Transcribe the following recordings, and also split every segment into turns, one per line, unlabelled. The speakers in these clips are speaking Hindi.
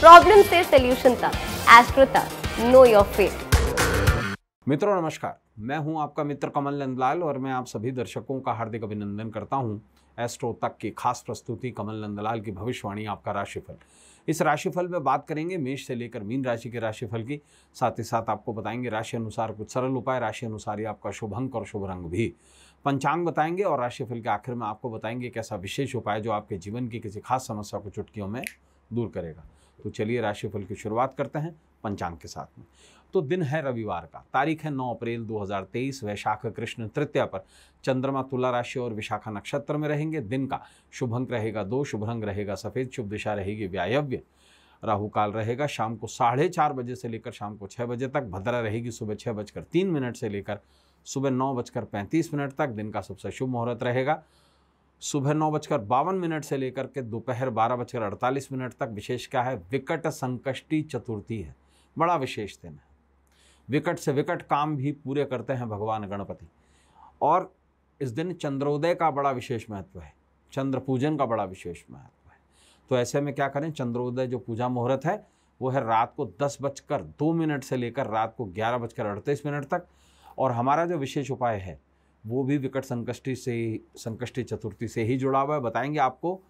प्रॉब्लम से सोल्यूशन तक एस्ट्रो तक नो योर फेट मित्रों नमस्कार मैं हूं आपका मित्र कमल नंदलाल और मैं आप सभी दर्शकों का हार्दिक अभिनंदन करता हूं एस्ट्रो तक की खास प्रस्तुति कमल नंदलाल की भविष्यवाणी आपका राशिफल इस राशिफल में बात करेंगे मेष से लेकर मीन राशि के राशिफल की साथ ही साथ आपको बताएंगे राशि अनुसार कुछ सरल उपाय राशि अनुसार ही आपका शुभ अंक और शुभ रंग भी पंचांग बताएंगे और राशिफल के आखिर में आपको बताएंगे कैसा विशेष उपाय जो आपके जीवन की किसी खास समस्या को चुटकियों में दूर करेगा तो चलिए राशिफल की शुरुआत करते हैं पंचांग के साथ में तो दिन है रविवार का तारीख है 9 अप्रैल 2023 वैशाख कृष्ण तृतीया पर चंद्रमा तुला राशि और विशाखा नक्षत्र में रहेंगे दिन का शुभ अंक रहेगा दो शुभ रंग रहेगा सफ़ेद शुभ दिशा रहेगी व्यायव्य राहु काल रहेगा शाम को साढ़े चार बजे से लेकर शाम को छः बजे तक भद्रा रहेगी सुबह छः बजकर तीन मिनट से लेकर सुबह नौ बजकर पैंतीस मिनट तक दिन का सबसे शुभ मुहूर्त रहेगा सुबह नौ बजकर बावन मिनट से लेकर के दोपहर बारह बजकर अड़तालीस मिनट तक विशेष क्या है विकट संकष्टी चतुर्थी है बड़ा विशेष दिन है विकट से विकट काम भी पूरे करते हैं भगवान गणपति और इस दिन चंद्रोदय का बड़ा विशेष महत्व है चंद्र पूजन का बड़ा विशेष महत्व है तो ऐसे में क्या करें चंद्रोदय जो पूजा मुहूर्त है वो है रात को दस बजकर दो मिनट से लेकर रात को ग्यारह बजकर अड़तीस मिनट तक और हमारा जो विशेष उपाय है वो भी विकट संकष्टी से ही संकष्टी चतुर्थी से ही जुड़ा हुआ है बताएंगे आपको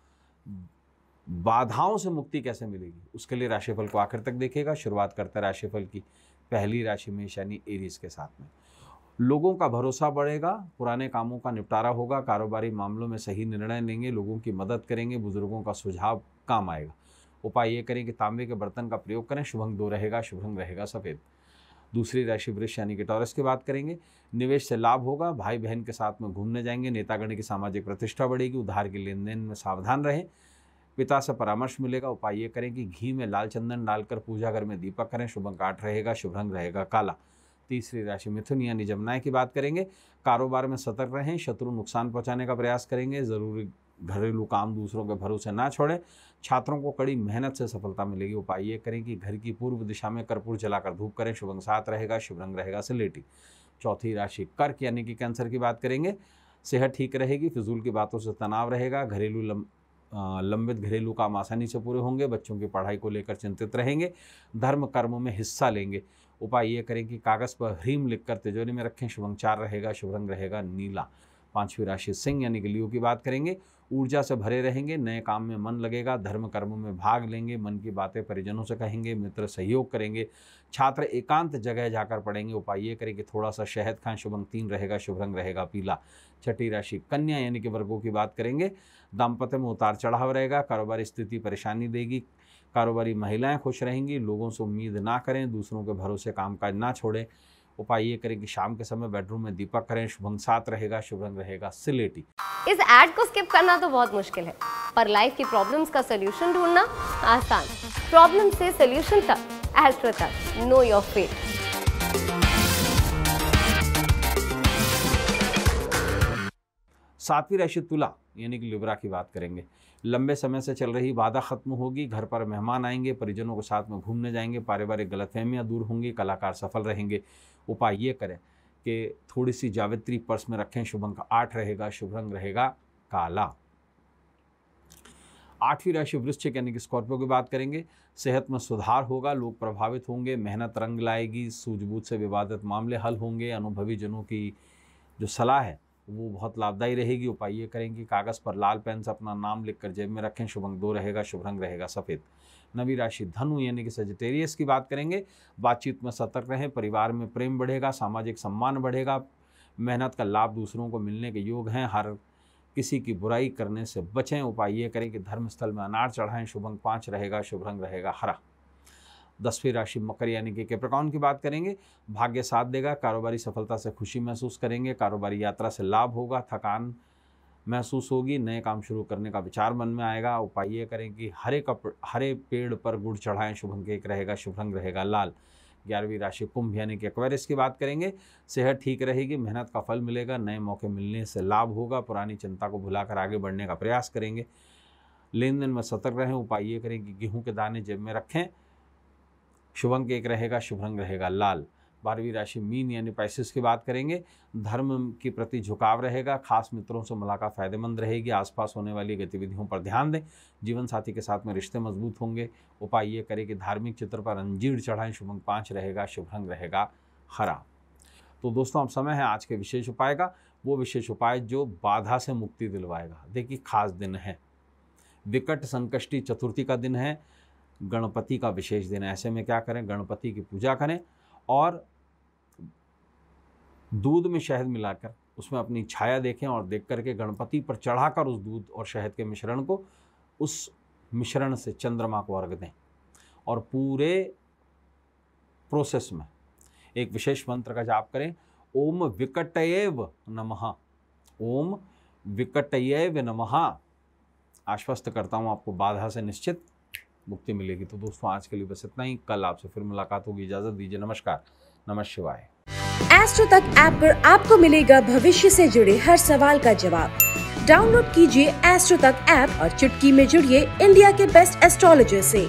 बाधाओं से मुक्ति कैसे मिलेगी उसके लिए राशिफल को आखिर तक देखेगा शुरुआत करते राशिफल की पहली राशि में शनि एरीज के साथ में लोगों का भरोसा बढ़ेगा पुराने कामों का निपटारा होगा कारोबारी मामलों में सही निर्णय लेंगे लोगों की मदद करेंगे बुजुर्गों का सुझाव काम आएगा उपाय ये करें कि तांबे के बर्तन का प्रयोग करें शुभंग दो रहेगा शुभंग रहेगा सफ़ेद दूसरी राशि वृक्ष यानी कि टॉरस की बात करेंगे निवेश से लाभ होगा भाई बहन के साथ में घूमने जाएंगे नेतागण की सामाजिक प्रतिष्ठा बढ़ेगी उधार के लेन देन में सावधान रहें पिता से परामर्श मिलेगा उपाय ये करें कि घी में लाल चंदन डालकर पूजा घर में दीपक करें शुभ आठ रहेगा शुभ रंग रहेगा काला तीसरी राशि मिथुन यानी जमुनाए की बात करेंगे कारोबार में सतर्क रहें शत्रु नुकसान पहुंचाने का प्रयास करेंगे ज़रूरी घरेलू काम दूसरों के भरोसे ना छोड़ें छात्रों को कड़ी मेहनत से सफलता मिलेगी उपाय ये करें कि घर की पूर्व दिशा में कर्पूर जलाकर धूप करें शुभ अंग सात रहेगा शुभ रंग रहेगा सिलेटी चौथी राशि कर्क यानी कि कैंसर की बात करेंगे सेहत ठीक रहेगी फिजूल की बातों से तनाव रहेगा घरेलू लम, लंबित घरेलू काम आसानी से पूरे होंगे बच्चों की पढ़ाई को लेकर चिंतित रहेंगे धर्म कर्मों में हिस्सा लेंगे उपाय ये करें कि कागज़ पर ह्रीम लिखकर तिजोरी में रखें शुभ अंग चार रहेगा शुभ रंग रहेगा नीला पांचवी राशि सिंह यानी कि लियो की बात करेंगे ऊर्जा से भरे रहेंगे नए काम में मन लगेगा धर्म कर्मों में भाग लेंगे मन की बातें परिजनों से कहेंगे मित्र सहयोग करेंगे छात्र एकांत जगह जाकर पढ़ेंगे उपाय ये करें कि थोड़ा सा शहद खाएं शुभ अंग तीन रहेगा शुभ रंग रहेगा पीला छठी राशि कन्या यानी कि वर्गों की बात करेंगे दाम्पत्य में उतार चढ़ाव रहेगा कारोबारी स्थिति परेशानी देगी कारोबारी महिलाएं खुश रहेंगी लोगों से उम्मीद ना करें दूसरों के भरोसे कामकाज ना छोड़ें उपाय ये करें कि शाम के समय बेडरूम में दीपक करें शुभंग साथ रहेगा शुभ रंग रहेगा सिलेटी इस एड को स्किप करना तो बहुत मुश्किल है पर लाइफ की प्रॉब्लम्स का सोल्यूशन ढूंढना आसान प्रॉब्लम से सोल्यूशन तक एस्ट्रो तक नो योर फेट सातवीं राशि तुला यानी कि लिब्रा की बात करेंगे लंबे समय से चल रही वादा खत्म होगी घर पर मेहमान आएंगे परिजनों के साथ में घूमने जाएंगे पारिवारिक गलतफहमियां दूर होंगी कलाकार सफल रहेंगे उपाय ये करें कि थोड़ी सी जावित्री पर्स में रखें शुभ अंक आठ रहेगा शुभ रंग रहेगा काला आठवीं राशि वृश्चिक यानी कि स्कॉर्पियो की बात करेंगे सेहत में सुधार होगा लोग प्रभावित होंगे मेहनत रंग लाएगी सूझबूझ से विवादित मामले हल होंगे अनुभवी जनों की जो सलाह है तो वो बहुत लाभदायी रहेगी उपाय ये करेंगे कागज़ पर लाल पेन से अपना नाम लिखकर जेब में रखें शुभ दो रहेगा शुभ रंग रहेगा सफ़ेद नवी राशि धनु यानी कि सजिटेरियस की बात करेंगे बातचीत में सतर्क रहें परिवार में प्रेम बढ़ेगा सामाजिक सम्मान बढ़ेगा मेहनत का लाभ दूसरों को मिलने के योग हैं हर किसी की बुराई करने से बचें उपाय ये करें कि धर्मस्थल में अनार चढ़ाएं शुभ पाँच रहेगा शुभ रंग रहेगा हरा दसवीं राशि मकर यानी कि कैप्रिकॉन की बात करेंगे भाग्य साथ देगा कारोबारी सफलता से खुशी महसूस करेंगे कारोबारी यात्रा से लाभ होगा थकान महसूस होगी नए काम शुरू करने का विचार मन में आएगा उपाय ये करें कि हरे कप हरे पेड़ पर गुड़ चढ़ाएं शुभ अंक एक रहेगा शुभ रंग रहेगा लाल ग्यारहवीं राशि कुंभ यानी कि अक्वेरिस की बात करेंगे सेहत ठीक रहेगी मेहनत का फल मिलेगा नए मौके मिलने से लाभ होगा पुरानी चिंता को भुलाकर आगे बढ़ने का प्रयास करेंगे लेन देन में सतर्क रहें उपाय ये करें कि गेहूँ के दाने जेब में रखें शुभंक एक रहेगा शुभ रंग रहेगा लाल बारहवीं राशि मीन यानी पैसेस की बात करेंगे धर्म के प्रति झुकाव रहेगा खास मित्रों से मुलाकात फायदेमंद रहेगी आसपास होने वाली गतिविधियों पर ध्यान दें जीवन साथी के साथ में रिश्ते मजबूत होंगे उपाय ये करें कि धार्मिक चित्र पर अंजीर चढ़ाएं शुभंग पाँच रहेगा शुभ रंग रहेगा हरा तो दोस्तों अब समय है आज के विशेष उपाय का वो विशेष उपाय जो बाधा से मुक्ति दिलवाएगा देखिए खास दिन है विकट संकष्टी चतुर्थी का दिन है गणपति का विशेष दिन है ऐसे में क्या करें गणपति की पूजा करें और दूध में शहद मिलाकर उसमें अपनी छाया देखें और देख करके गणपति पर चढ़ाकर उस दूध और शहद के मिश्रण को उस मिश्रण से चंद्रमा को अर्घ दें और पूरे प्रोसेस में एक विशेष मंत्र का जाप करें ओम विकटयेव नमः ओम विकटयेव नमः आश्वस्त करता हूँ आपको बाधा से निश्चित मुक्ति मिलेगी तो दोस्तों आज के लिए बस इतना ही कल आपसे फिर मुलाकात होगी इजाजत दीजिए नमस्कार नमस् शिवाय एस्ट्रो तक ऐप पर आपको मिलेगा भविष्य से जुड़े हर सवाल का जवाब डाउनलोड कीजिए एस्ट्रो तक ऐप और चुटकी में जुड़िए इंडिया के बेस्ट एस्ट्रोलॉजर से